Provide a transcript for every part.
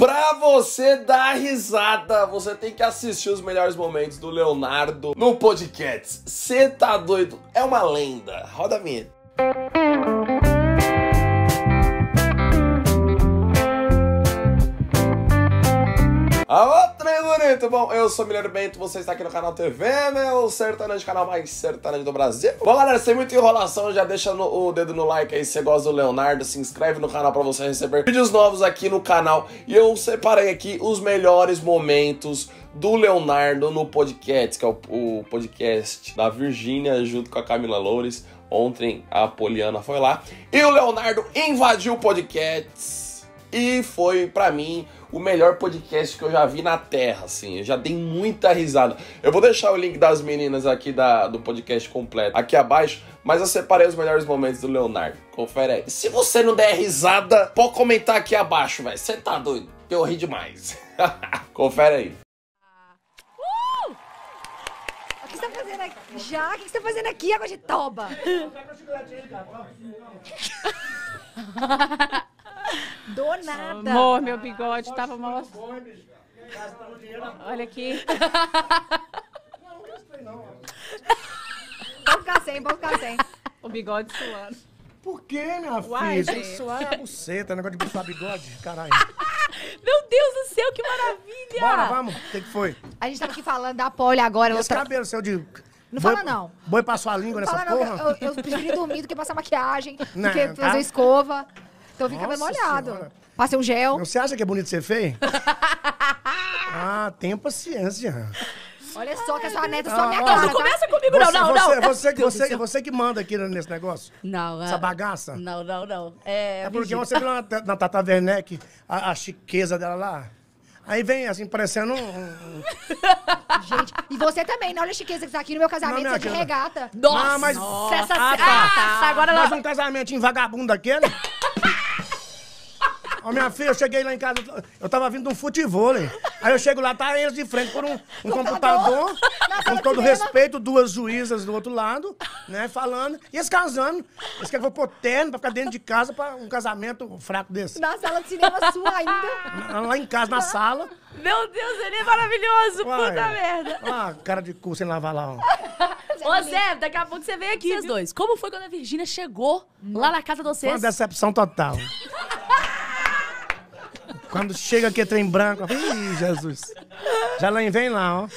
Pra você dar risada, você tem que assistir os melhores momentos do Leonardo no podcast. Cê tá doido? É uma lenda. Roda a vinheta. Alô! muito bom? Eu sou Milheiro Bento, você está aqui no canal TV, meu né? sertanejo, canal mais sertanejo do Brasil. Bom, galera, sem muita enrolação, já deixa no, o dedo no like aí se você gosta do Leonardo, se inscreve no canal para você receber vídeos novos aqui no canal. E eu separei aqui os melhores momentos do Leonardo no podcast, que é o, o podcast da Virgínia junto com a Camila Loures. Ontem a Poliana foi lá e o Leonardo invadiu o podcast e foi para mim o melhor podcast que eu já vi na Terra, assim. Eu já dei muita risada. Eu vou deixar o link das meninas aqui da, do podcast completo aqui abaixo, mas eu separei os melhores momentos do Leonardo. Confere aí. Se você não der risada, pode comentar aqui abaixo, velho. Você tá doido? Eu ri demais. Confere aí. O que você tá fazendo aqui? Já? O que você tá fazendo aqui, água de toba? Do nada. Amor, meu bigode estava mal. Olha aqui. Não, não gastei, não. Vou ficar sem, vou ficar sem. O bigode suando. Por que, minha Uai, filha? Tem suar a buceta, negócio de buçar bigode, caralho. Meu Deus do céu, que maravilha! Bora, vamos. O que, que foi? A gente tava tá aqui falando da Polly agora. Esse outra... cabelo seu de... Não boi, fala não. Boi passou a língua não nessa fala, porra? Não, eu, eu preferi dormir do que passar maquiagem, não, do que fazer tá? escova. Então fica bem molhado. Senhora. Passei um gel. Não, você acha que é bonito ser feio? ah, tenha paciência. Olha só que a sua neta é sua ah, minha cara. Não, tá? começa comigo, você, não, não, você, não. Você, você, você, que manda aqui nesse negócio? Não. Essa ah, bagaça? Não, não, não. É, é, é porque você viu na, na Tata Werneck a, a chiqueza dela lá? Aí vem, assim, parecendo um... Gente, e você também, né? olha a chiqueza que tá aqui no meu casamento, não, você é de regata. Nossa! Não, ah, mas... Nossa. Ah, tá. Ah, tá. Agora mas um casamento em vagabundo daquele... Ô, minha filha, eu cheguei lá em casa, eu tava vindo de um futebol, hein? Aí eu chego lá, tá eles de frente por um, um computador, com todo respeito, duas juízas do outro lado, né, falando, e eles casando. Eles querem que eu pôr terno pra ficar dentro de casa pra um casamento fraco desse. Na sala de cinema sua ainda? Lá em casa, na sala. Meu Deus, ele é maravilhoso, Uai. puta merda. Ah, cara de cu sem lavar lá, ó. Ô, Zé, daqui a pouco você vem aqui, Vocês viu? dois, como foi quando a Virgínia chegou hum. lá na casa de vocês? Foi uma decepção total. Quando chega aqui é trem branco, ih, Jesus. Já lá vem lá, ó.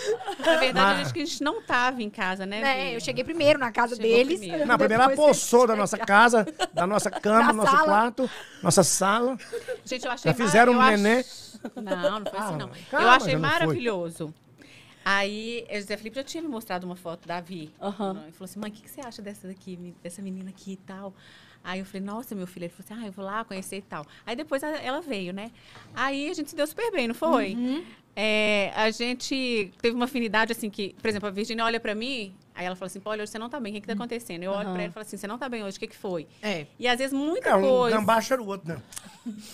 Na verdade, acho que a gente não tava em casa, né? É, eu cheguei primeiro na casa Chegou deles. Primeiro. Não, primeiro ela poçou da nossa casa, da nossa cama, da nosso sala. quarto, nossa sala. Gente, eu achei Já fizeram um ach... neném. Não, não foi assim, não. Calma, eu achei maravilhoso. Aí, o José Felipe já tinha me mostrado uma foto da Vi. Uhum. Ele falou assim, mãe, o que, que, você acha dessa daqui, dessa menina aqui e tal? Aí eu falei, nossa, meu filho. Ele falou assim, ah, eu vou lá conhecer e tal. Aí depois ela veio, né? Aí a gente se deu super bem, não foi? Uhum. É, a gente teve uma afinidade, assim, que, por exemplo, a Virginia olha para mim, Aí ela fala assim, Polly, hoje você não tá bem, o que, que tá hum. acontecendo? Eu olho pra ela e falo assim, você não tá bem hoje, o que, que foi? É. E às vezes muita é, um coisa. Um o outro né?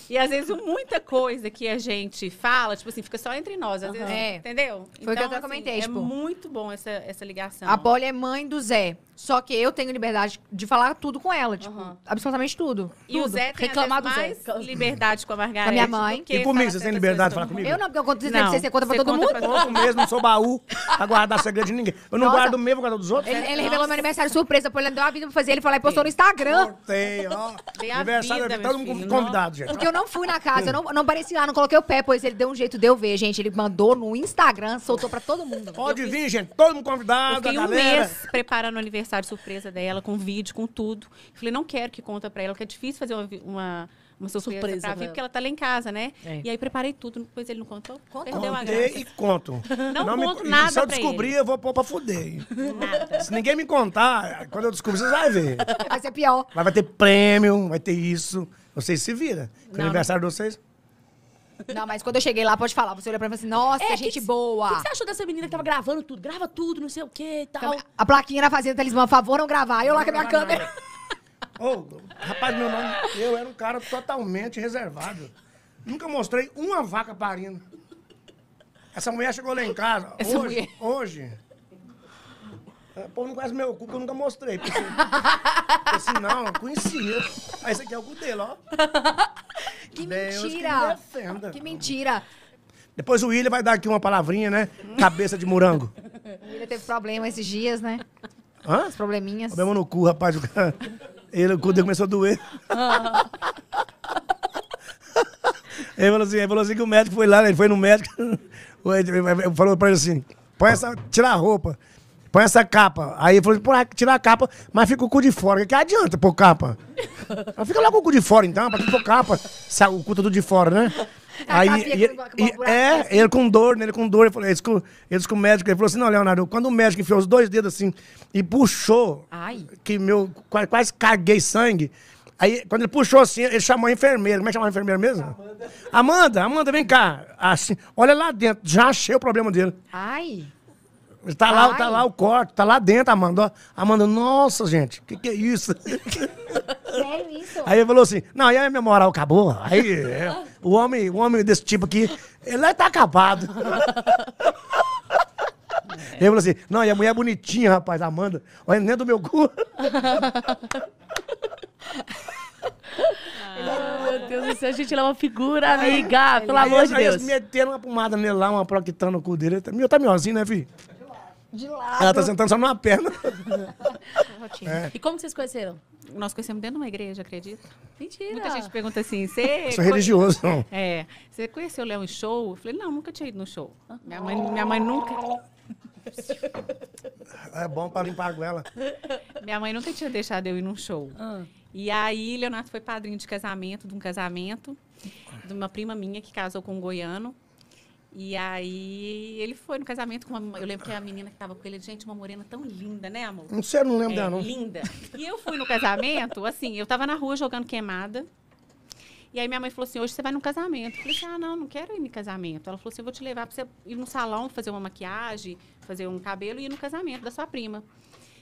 E às vezes muita coisa que a gente fala, tipo assim, fica só entre nós. Às uhum. vezes, é. Entendeu? Foi o então, que eu então, assim, comentei. É tipo, muito bom essa, essa ligação. A Polly é mãe do Zé. Só que eu tenho liberdade de falar tudo com ela, tipo, uhum. absolutamente tudo. E tudo. o Zé tem vezes, mais Zé. liberdade com a Margarida. a minha mãe. E comigo, você tem liberdade de falar comigo? Eu não, porque eu conto se você conta pra todo mundo. Eu mesmo, não sou baú pra guardar segredo de ninguém. Eu não guardo o dos outros? Ele, ele é. revelou meu aniversário surpresa, porque ele deu uma vida pra fazer, ele falou, e postou no Instagram. Tem ó. Aniversário vida, é todo mundo convidado, gente. Porque eu não fui na casa, eu não, não pareci lá, não coloquei o pé, pois ele deu um jeito de eu ver, gente. Ele mandou no Instagram, soltou pra todo mundo. Pode vir, gente, todo mundo convidado, eu fiquei um galera. mês preparando o aniversário surpresa dela, com vídeo, com tudo. Eu falei, não quero que conta pra ela, que é difícil fazer uma, uma uma surpresa, surpresa pra vir, porque ela tá lá em casa, né? É. E aí preparei tudo, depois ele não contou, Conta. perdeu a graça. e conto. Não, não conto me, nada Se eu descobrir, eu vou pôr pra fuder. Nada. Se ninguém me contar, quando eu descobrir, vocês vão ver. Vai ser pior. Mas vai ter prêmio, vai ter isso. Vocês se vira. não, aniversário não. de vocês... Não, mas quando eu cheguei lá, pode falar. Você olha pra mim e assim, nossa, é, gente que, boa. O que, que, você achou dessa menina que tava gravando tudo? Grava tudo, não sei o quê e tal. A plaquinha na fazenda, talismã, favor, não gravar. Eu lá com a minha câmera. Oh, rapaz, meu nome, eu era um cara totalmente reservado. Nunca mostrei uma vaca parindo. Essa mulher chegou lá em casa. Essa hoje, mulher. hoje. É, o povo não conhece meu cu, que eu nunca mostrei. Porque, não eu conhecia. Aí esse aqui é o cu dele, ó. Que Deus mentira! Que, me que mentira! Depois o William vai dar aqui uma palavrinha, né? Cabeça de morango. O William teve problema esses dias, né? Hã? Os probleminhas. Problema no cu, rapaz. Ele, quando ele ah. começou a doer. Ah. ele, falou assim, ele falou assim que o médico foi lá, né? ele foi no médico. Ele falou pra ele assim: põe essa. Tira a roupa. Põe essa capa. Aí ele falou assim, tirar a capa, mas fica o cu de fora. Que adianta pôr capa? fica logo o cu de fora, então, pra que pôr capa? O cu tá tudo de fora, né? Aí, e, e, é, assim. ele com dor, né? Ele com dor. Ele falou, eles, com, eles com o médico. Ele falou assim: não, Leonardo, quando o médico enfiou os dois dedos assim e puxou, Ai. que meu, quase, quase caguei sangue. Aí, quando ele puxou assim, ele chamou a enfermeira. Como é que chamou a enfermeira mesmo? Amanda. Amanda, Amanda, vem cá. Assim, olha lá dentro, já achei o problema dele. Ai. Tá lá, tá lá o corte, tá lá dentro, Amanda. Amanda, nossa, gente, o que, que é isso? isso? Aí ele falou assim, não, aí a minha moral acabou. Aí é, o, homem, o homem desse tipo aqui, ele tá acabado. Ele falou assim, não, e a mulher bonitinha, rapaz, Amanda. Olha, nem é do meu cu. meu Deus do céu, a gente, é uma figura, amiga, aí, pelo aí, amor de aí Deus. Aí meteram uma pomada nele lá, uma proctando o cu dele. Meu, tá melhorzinho, né, filho? de lado. Ela tá sentando só numa perna. É. E como vocês conheceram? Nós conhecemos dentro de uma igreja, acredito. Mentira. Muita gente pergunta assim, você... Sou religioso, não. É. Você conheceu o Léo em show? Eu falei, não, nunca tinha ido no show. Minha mãe, minha mãe nunca... É bom pra limpar a goela. Minha mãe nunca tinha deixado eu ir num show. Ah. E aí, Leonardo foi padrinho de casamento, de um casamento, de uma prima minha que casou com um goiano. E aí ele foi no casamento com uma. Eu lembro que a menina que estava com ele, gente, uma morena tão linda, né, amor? Não sei, eu não lembro é, dela, não. Linda. E eu fui no casamento, assim, eu estava na rua jogando queimada. E aí minha mãe falou assim: hoje você vai no casamento. Eu falei assim: ah, não, não quero ir no casamento. Ela falou assim: eu vou te levar para você ir no salão, fazer uma maquiagem, fazer um cabelo e ir no casamento da sua prima.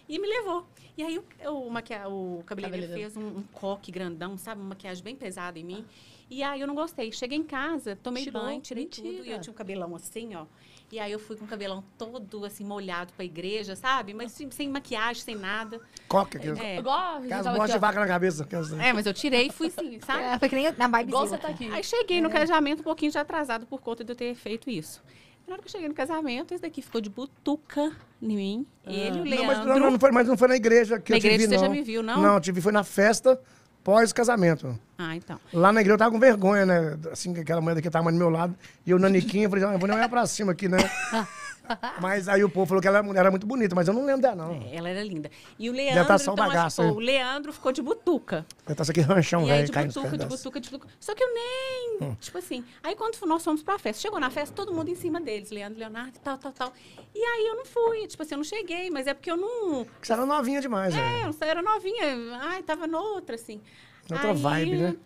E me levou. E aí o, o, o cabeleireiro, cabeleireiro fez um, um coque grandão, sabe? Uma maquiagem bem pesada em mim. Ah. E aí eu não gostei. Cheguei em casa, tomei Tirou, banho, tirei mentira. tudo. E eu tinha um cabelão assim, ó. E aí eu fui com o cabelão todo assim, molhado pra igreja, sabe? Mas sem, sem maquiagem, sem nada. Coca, que é. Igual Aquelas bolas de vaca na cabeça. É, mas eu tirei e fui assim, sabe? É, foi que nem na vibe. Igual você tá aqui. É. Aí cheguei é. no casamento um pouquinho já atrasado por conta de eu ter feito isso. Na hora que eu cheguei no casamento, esse daqui ficou de butuca em mim. Ah. Ele, o Leandro. Não, mas não, não, foi, mas não foi na igreja que na eu te igreja vi, você não. já me viu, não? Não, eu te vi, foi na festa pós-casamento. Ah, então. Lá na igreja eu tava com vergonha, né? Assim, aquela mulher daqui tava do meu lado. E o Naniquinho, eu falei, ah, eu vou nem olhar pra cima aqui, né? mas aí o povo falou que ela era muito bonita, mas eu não lembro dela, não. É, ela era linda. E o tá Leandro. Tá então, bagaço, acho, tipo, o Leandro ficou de butuca. tá só aqui ranchão, velho. De, butuca, de butuca, de butuca. Só que eu nem. Hum. Tipo assim. Aí quando nós fomos pra festa, chegou na festa, todo mundo em cima deles, Leandro, Leonardo e tal, tal, tal. E aí eu não fui. Tipo assim, eu não cheguei, mas é porque eu não. Porque você era novinha demais, né? É, eu era novinha. Ai, tava noutra, assim. Outra aí... vibe, né?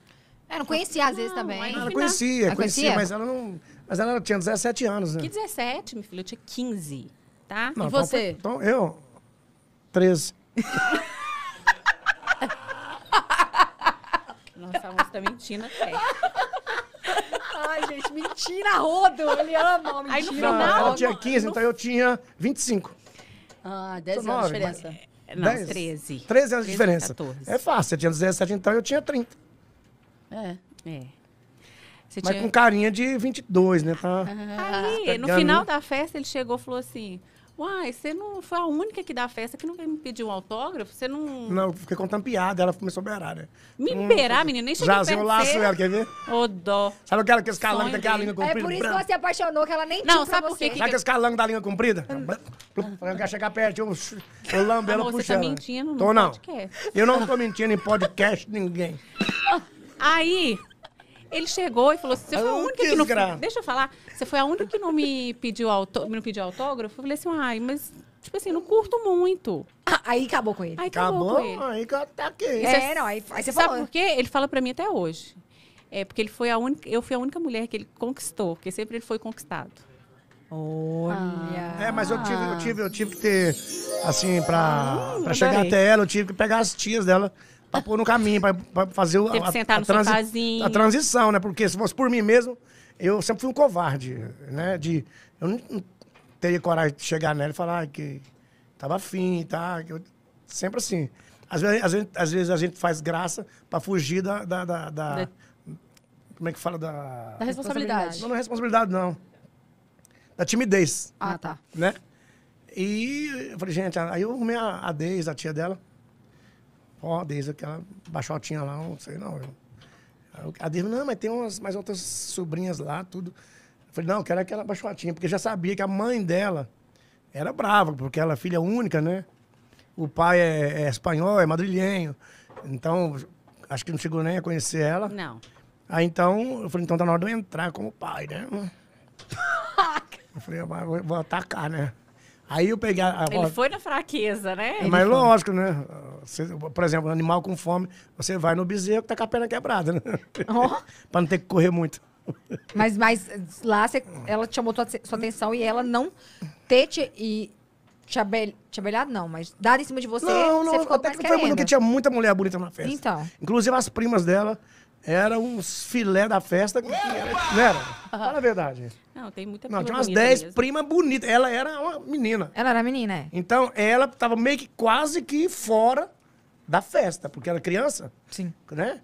Eu é, não conhecia às vezes não, também. Ah, ela conhecia, ah, conhecia, conhecia, mas ela não. Mas ela tinha 17 anos, né? Que 17, meu filho? Eu tinha 15, tá? Não, e então você? Então, então eu, 13. Nossa, a moça tá mentindo até. Ai, gente, mentira, rodo. Ele ama, mentira. Aí no final... Não, ela tinha 15, no... então eu tinha 25. Ah, 10 anos de diferença. Mas... É, não, 10, 13. 13 anos de diferença. 14. É fácil, eu tinha 17 então, eu tinha 30. É. É. Você mas tinha... com carinha de 22, né? Tá, Aí, no final da festa, ele chegou e falou assim... Uai, você não foi a única aqui da festa que veio me pediu um autógrafo? Você não. Não, fiquei contando piada, ela começou a beirar, né? Me hum, beirar, menina? Nem cheguei Já, assim, um laço ela, quer ver? Ô, dó. Sabe o que esse calango escalando a língua comprida? É por isso que você apaixonou, que ela nem Não, sabe por quê? Sabe que esse calango da língua comprida? Eu hum. quero chegar perto, eu, eu lambo ela puxando. Você tá mentindo no tô, não. podcast. Eu não tô mentindo em podcast ninguém. Aí, ele chegou e falou assim: você foi a ah, única que não. Deixa eu falar. Você foi a única que não me pediu, auto, não pediu autógrafo? Eu falei assim, ai, mas tipo assim, não curto muito. Ah, aí acabou com ele. Aí acabou, acabou com ele. aí tá aqui. É, é, não, aí, aí você Sabe falou. por quê? Ele fala pra mim até hoje. É porque ele foi a única, eu fui a única mulher que ele conquistou, porque sempre ele foi conquistado. Olha. É, mas eu tive, eu tive, eu tive que ter, assim, pra, hum, pra chegar até ela, eu tive que pegar as tias dela pra pôr no caminho, pra, pra fazer o, Teve a, sentar a, no transi a transição, né? Porque se fosse por mim mesmo, eu sempre fui um covarde, né? De, eu não, não teria coragem de chegar nela e falar que tava afim, tá? Eu, sempre assim. Às vezes, às vezes, às, vezes, a gente faz graça pra fugir da... da, da, da como é que fala? Da, da responsabilidade. Não, não é responsabilidade, não. Da timidez. Ah, tá. Né? E eu falei, gente, aí eu arrumei a, a Deis, a tia dela. Ó, desde aquela baixotinha lá, não sei não. Eu, a Deise, não, mas tem umas, mais outras sobrinhas lá, tudo. Eu falei, não, eu quero aquela baixotinha, porque já sabia que a mãe dela era brava, porque ela é filha única, né? O pai é, é espanhol, é madrilhenho. Então, acho que não chegou nem a conhecer ela. Não. Aí então, eu falei, então tá na hora de eu entrar como pai, né? eu falei, ah, vou, vou atacar, né? Aí eu peguei a, Ele foi na fraqueza, né? É, mas lógico, né? Você, por exemplo, um animal com fome, você vai no bezerro que tá com a perna quebrada, né? Oh. pra não ter que correr muito. Mas, mas lá você, ela chamou sua, sua atenção e ela não ter te, e te, abel, te abelhado, não, mas dar em cima de você. Não, não, você ficou até que não foi porque tinha muita mulher bonita na festa. Então. Inclusive as primas dela era uns filé da festa. Que era, né? não era? Fala a verdade. Não, tem muita Não, tinha umas 10 primas bonitas. Ela era uma menina. Ela era menina, é. Então, ela tava meio que quase que fora da festa, porque era criança. Sim. Né?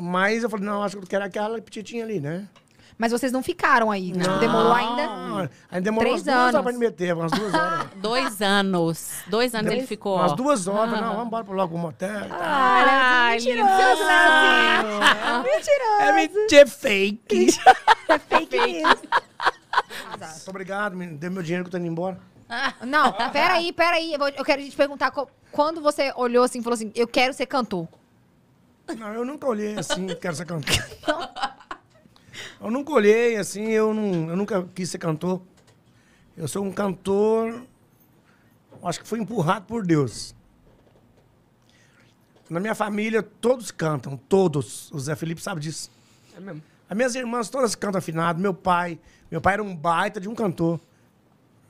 Mas eu falei, não, acho que eu quero aquela petitinha ali, né? Mas vocês não ficaram aí. Não. Né? Tipo, demorou ainda. Ainda demorou três umas anos. horas pra me meter, umas duas horas. Dois anos. Dois anos ele ficou. Umas duas horas, ah. não, vamos embora pro logo um motel. Ah, ah, mentiroso, ah, mentiroso. É mentira, fake. É fake é ah, tá, Muito obrigado, menino. Deu meu dinheiro que eu tô indo embora. Não, peraí, peraí. Eu, vou, eu quero te perguntar quando você olhou assim e falou assim: eu quero ser cantor. Não, eu nunca olhei assim, quero ser cantor. Não. Eu nunca olhei, assim, eu, não, eu nunca quis ser cantor. Eu sou um cantor, acho que fui empurrado por Deus. Na minha família, todos cantam, todos. O Zé Felipe sabe disso. É mesmo. As minhas irmãs todas cantam afinado, meu pai. Meu pai era um baita de um cantor.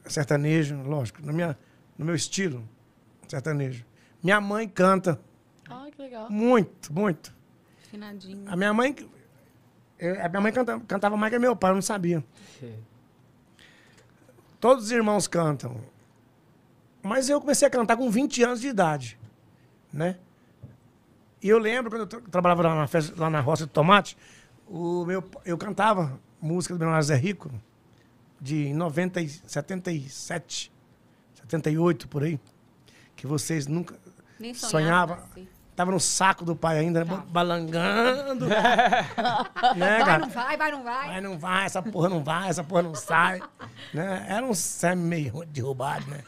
Sertanejo, lógico, na minha, no meu estilo, sertanejo. Minha mãe canta. Ah, que legal. Muito, muito. Afinadinho. A minha mãe a minha mãe canta, cantava mais que meu pai, eu não sabia. Todos os irmãos cantam. Mas eu comecei a cantar com 20 anos de idade, né? E eu lembro, quando eu trabalhava lá na, festa, lá na roça de tomate, o meu, eu cantava música do meu Zé Rico, de 90, 77, 78, por aí, que vocês nunca sonhavam. Sonhava, assim. Tava no saco do pai ainda, tá. balangando. né, vai, cara? não vai, vai, não vai. Vai, não vai, essa porra não vai, essa porra não sai. né? Era um Sam meio derrubado, né?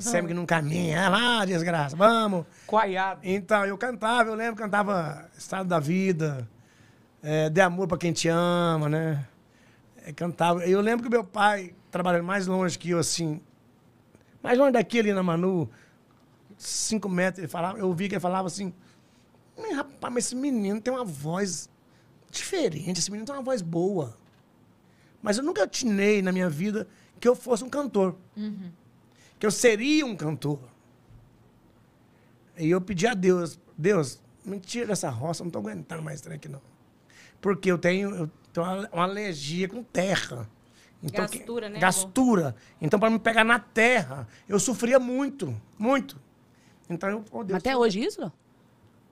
Sam que não caminha. Ah lá, desgraça, vamos. Coiado. Então, eu cantava, eu lembro, cantava Estado da Vida, é, Dê Amor Pra Quem Te Ama, né? É, cantava. Eu lembro que meu pai, trabalhando mais longe que eu, assim, mais longe daqui ali na Manu, cinco metros. Ele falava, eu ouvi que ele falava assim: rapaz, mas esse menino tem uma voz diferente, esse menino tem uma voz boa. Mas eu nunca atinei na minha vida que eu fosse um cantor. Uhum. Que eu seria um cantor. E eu pedi a Deus, Deus, me tira dessa roça, não tô aguentando mais trem aqui, não. Porque eu tenho, eu tenho uma, uma alergia com terra. Então, gastura, que, né? Gastura. Amor? Então, para me pegar na terra, eu sofria muito, muito. Então eu. Oh, Deus, até hoje isso?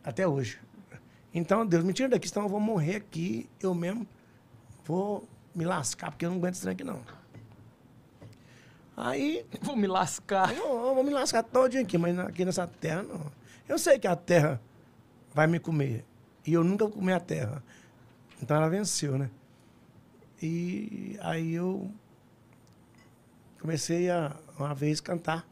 Até hoje. Então, Deus, me tira daqui, senão eu vou morrer aqui, eu mesmo vou me lascar, porque eu não aguento isso aqui, não. Aí. Vou me lascar. Eu, eu vou me lascar todinho aqui, mas aqui nessa terra, não. Eu sei que a terra vai me comer. E eu nunca comi a terra. Então ela venceu, né? E aí eu comecei a, uma vez, cantar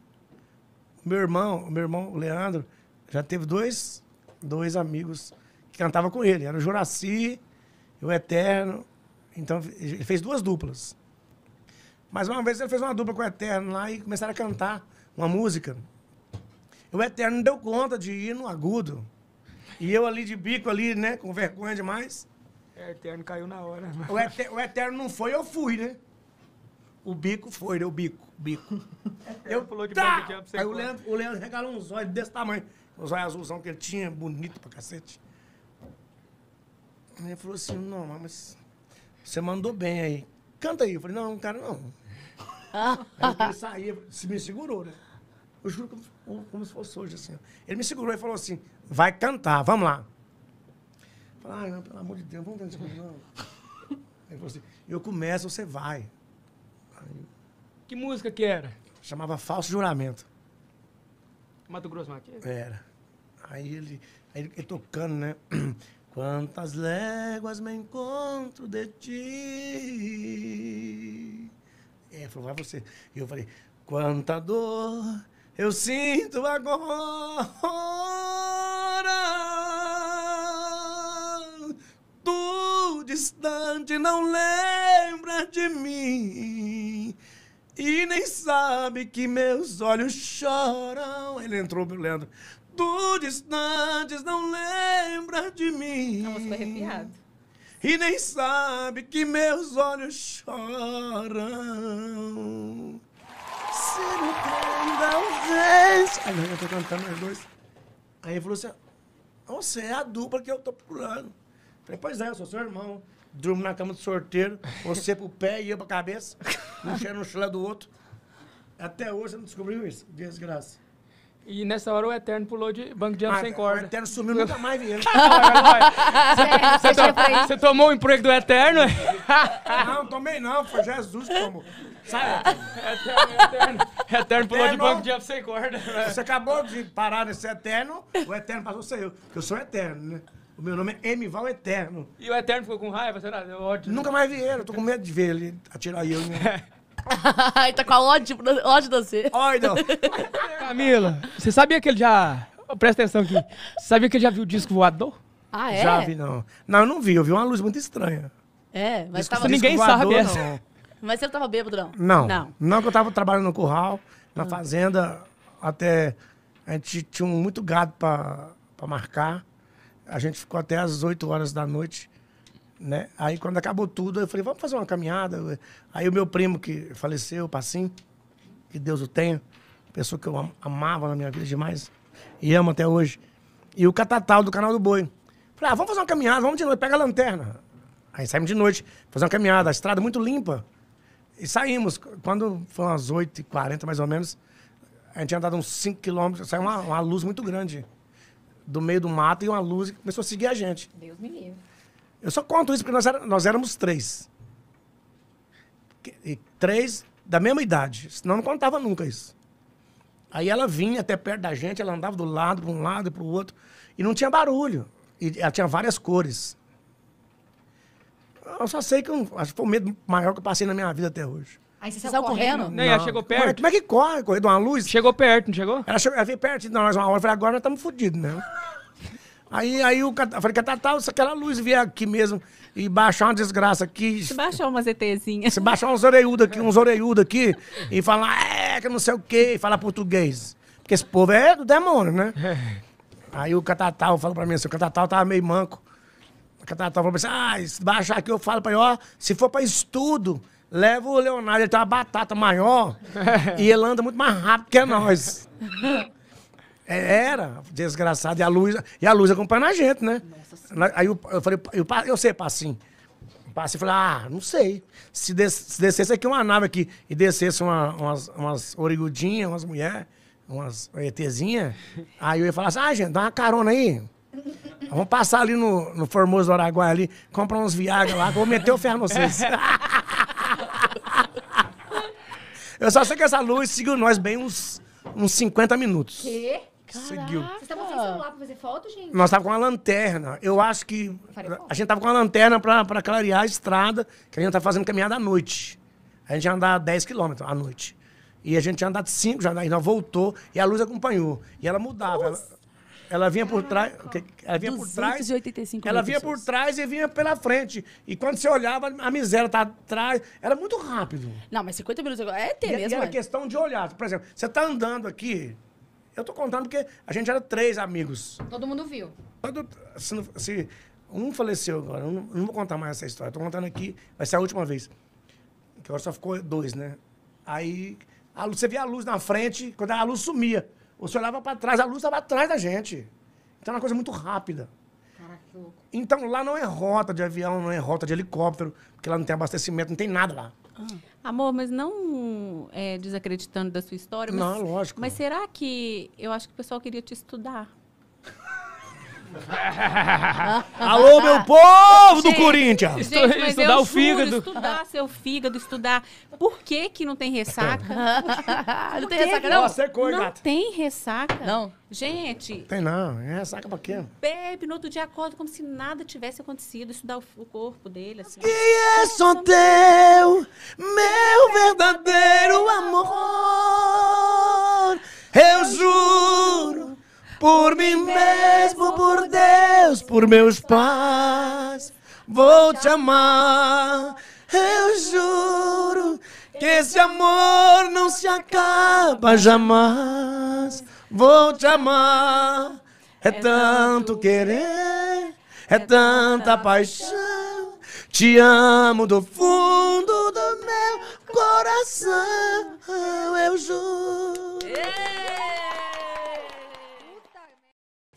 meu irmão, meu irmão Leandro, já teve dois, dois amigos que cantavam com ele. Era o Juraci e o Eterno. Então, ele fez duas duplas. Mas uma vez ele fez uma dupla com o Eterno lá e começaram a cantar uma música. O Eterno não deu conta de ir no agudo. E eu ali de bico ali, né, com vergonha demais. É, o Eterno caiu na hora. Né? O, Eter, o Eterno não foi, eu fui, né? O bico foi, né? O bico, bico. Eu pulou de tá! Aí o Leandro, o Leandro regalou uns olhos desse tamanho. Os olhos azulzão que ele tinha, bonito pra cacete. Ele falou assim, não, mas você mandou bem aí. Canta aí. Eu falei, não, cara, não. aí ele saía, se me segurou, né? Eu juro como, como se fosse hoje, assim. Ele me segurou e falou assim, vai cantar, vamos lá. Eu falei, ah, não, pelo amor de Deus, vamos tentar não. Ele falou assim, eu começo, você vai. Que música que era? Chamava Falso Juramento. Mato Grosso Marquinhos? Era. Aí ele, aí ele, ele tocando, né? Quantas léguas me encontro de ti? É, falou, vai você. E eu falei, quanta dor eu sinto agora. distante não lembra de mim e nem sabe que meus olhos choram. Ele entrou, Leandro. Tu distantes não lembra de mim. A música arrepiada. E nem sabe que meus olhos choram. Se não tem da ausência. Aí eu tô cantando as dois. Aí ele falou assim: você é a dupla que eu tô procurando. Falei, pois é, eu sou seu irmão. Durmo na cama do sorteiro, você pro pé e eu pra cabeça, um cheiro no chulé do outro. Até hoje você não descobriu isso, desgraça. E nessa hora o Eterno pulou de banco de jump ah, sem corda. O Eterno sumiu, nunca mais vi Você tomou o emprego do Eterno? não, tomei não, foi Jesus que tomou. Sai, Eterno. Eterno, Eterno. Eterno pulou eterno, de banco de jump sem corda. Você acabou de parar nesse Eterno, o Eterno passou a ser eu, porque eu sou Eterno, né? O meu nome é M. Val Eterno. E o Eterno ficou com raiva, será? Eu ódio. Né? Nunca mais vi ele, eu tô com medo de ver ele atirar eu. Né? Ai, tá com a ódio, ódio de você. Ódio. Camila, você sabia que ele já... Presta atenção aqui. Você sabia que ele já viu o disco voador? Ah, é? Já vi, não. Não, eu não vi. Eu vi uma luz muito estranha. É, mas disco, tava... Ninguém voador, sabe é. essa. Não. Mas você não tava bêbado, não? Não. Não, não que eu tava trabalhando no curral, na ah. fazenda, até... A gente tinha muito gado pra, pra marcar. A gente ficou até às 8 horas da noite, né? Aí quando acabou tudo, eu falei, vamos fazer uma caminhada. Aí o meu primo que faleceu, o Passim, que Deus o tenha, pessoa que eu amava na minha vida demais, e amo até hoje. E o Catatal do Canal do Boi. Falei, ah, vamos fazer uma caminhada, vamos de noite, pega a lanterna. Aí saímos de noite, fazer uma caminhada, a estrada muito limpa. E saímos, quando foram as 8h40 mais ou menos, a gente tinha andado uns 5 quilômetros, saiu uma, uma luz muito grande do meio do mato e uma luz e começou a seguir a gente. Deus me livre. Eu só conto isso porque nós, era, nós éramos três. E três da mesma idade. Senão não contava nunca isso. Aí ela vinha até perto da gente, ela andava do lado, para um lado e para o outro. E não tinha barulho. E ela tinha várias cores. Eu só sei que eu, acho que foi o medo maior que eu passei na minha vida até hoje. Aí você, saiu correndo? correndo? Não, ela chegou é perto. como é que corre? Correr de uma luz? Chegou perto, não chegou? Ela, chegou, ela veio perto de nós uma hora. Eu falei, agora nós estamos fodidos, né? Aí, aí o eu falei, Catatá, se aquela luz vier aqui mesmo e baixar uma desgraça aqui. Se baixar umas ETzinhas. Se baixar uns oreiúdos aqui, uns oreiudos aqui, e falar, é, que não sei o quê, e falar português. Porque esse povo é do demônio, né? É. aí o Catatal falou pra mim assim, o Catatal tava meio manco. O catatá falou pra mim assim, ah, se baixar aqui, eu falo pra ele, ó, se for pra estudo, Leva o Leonardo, ele tem uma batata maior e ele anda muito mais rápido que nós. É, era, desgraçado. E a luz, e a luz acompanhando a gente, né? Nossa Aí eu, eu falei, eu, eu sei, passinho. Passei e falei, ah, não sei. Se, des, se descesse aqui uma nave aqui e descesse uma, umas, umas origudinhas, umas mulheres, umas ETzinhas, aí eu ia falar assim, ah, gente, dá uma carona aí. Vamos passar ali no, no Formoso Araguaia ali, comprar uns Viagra lá, que eu vou meter o ferro no vocês. Eu só sei que essa luz seguiu nós bem uns, uns 50 minutos. Quê? Seguiu. Vocês estavam sem celular pra fazer foto, gente? Nós tava com uma lanterna. Eu acho que. A gente tava com uma lanterna pra, pra clarear a estrada, que a gente tá fazendo caminhada à noite. A gente ia andar 10 quilômetros à noite. E a gente tinha andado 5 já, e nós voltou, e a luz acompanhou. E ela mudava. Ela, ela vinha por trás. Ela vinha por trás. Ela vinha por trás e vinha pela frente. E quando você olhava, a miséria tá atrás. Era muito rápido. Não, mas 50 minutos agora é ter e, mesmo. E era é. questão de olhar. Por exemplo, você tá andando aqui. Eu tô contando porque a gente era três amigos. Todo mundo viu. Todo, se, se, um faleceu agora. Eu não, não vou contar mais essa história. Estou contando aqui. Vai ser a última vez. Que agora só ficou dois, né? Aí a, você via a luz na frente. Quando a luz sumia. Você olhava para trás, a luz estava atrás da gente. Então era uma coisa muito rápida. que louco. Então lá não é rota de avião, não é rota de helicóptero, porque lá não tem abastecimento, não tem nada lá. Ah. Amor, mas não é, desacreditando da sua história. Mas, não, lógico. Mas será que. Eu acho que o pessoal queria te estudar. Alô, meu povo do Corinthians! Gente, estudar o juro, fígado. Estudar seu fígado, estudar. Por que, que não tem ressaca? não, não tem ressaca, não? Nossa, é não gata. tem ressaca. Não. Gente. Tem não, é ressaca pra quê? Bebe, no outro dia acorda como se nada tivesse acontecido, estudar o, o corpo dele, assim. Que é só teu, meu verdadeiro amor. Eu juro por mim mesmo, por Deus, por meus pais, vou te amar. Eu juro que esse amor não se acaba jamais. Vou te amar. É, é tanto querer, é, é tanta paixão. Te amo do fundo do meu coração. Eu juro.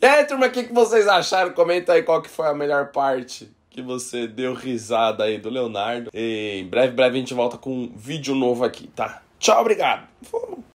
E é, aí, turma, o que, que vocês acharam? Comenta aí qual que foi a melhor parte que você deu risada aí do Leonardo. E em breve, breve a gente volta com um vídeo novo aqui, tá? Tchau, obrigado.